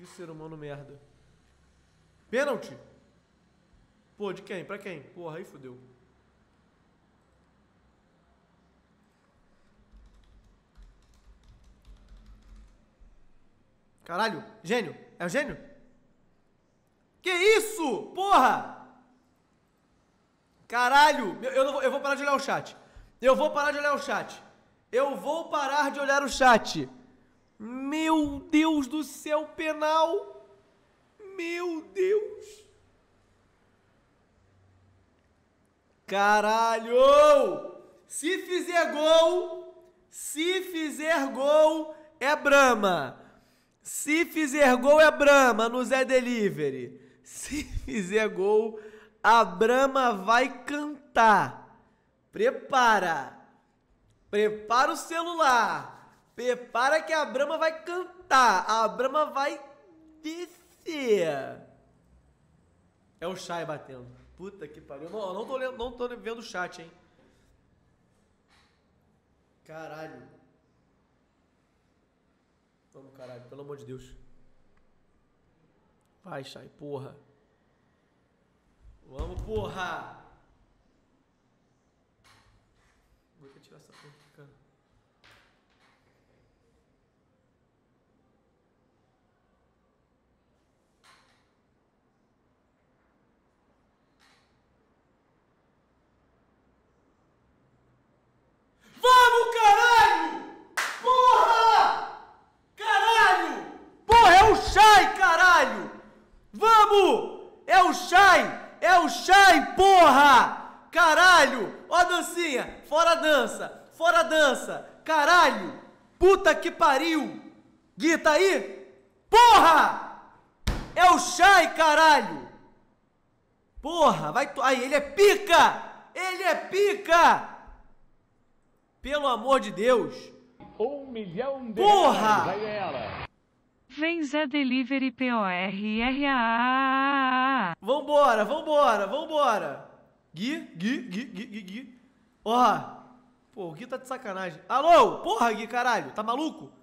Que ser humano merda. Pênalti! Pô, de quem? Pra quem? Porra, aí fodeu. Caralho, gênio. É o gênio? Que isso? Porra! Caralho! Eu, eu, vou, eu vou parar de olhar o chat. Eu vou parar de olhar o chat. Eu vou parar de olhar o chat. Meu Deus do céu, penal! Meu Deus! Caralho! Se fizer gol, se fizer gol é Brama. Se fizer gol é Brama no Zé Delivery. Se fizer gol, a Brama vai cantar. Prepara. Prepara o celular. Prepara que a Brahma vai cantar. A Brahma vai descer. É o Shai batendo. Puta que pariu. Não, não, tô, lendo, não tô vendo o chat, hein? Caralho. Vamos, caralho. Pelo amor de Deus. Vai, Shai. Porra. Vamos, porra. Vou tirar essa porra, cara. É o Shine! É o Shine, porra! Caralho! Ó a dancinha! Fora a dança! Fora a dança! Caralho! Puta que pariu! Gui, tá aí? Porra! É o Shai, caralho! Porra, vai... Aí, ele é pica! Ele é pica! Pelo amor de Deus! Um milhão de Porra! Homens é Delivery PORRAA. Vambora, vambora, vambora. Gui, Gui, Gui, Gui, Gui, Gui. Ó. Pô, o Gui tá de sacanagem. Alô, porra, Gui, caralho. Tá maluco?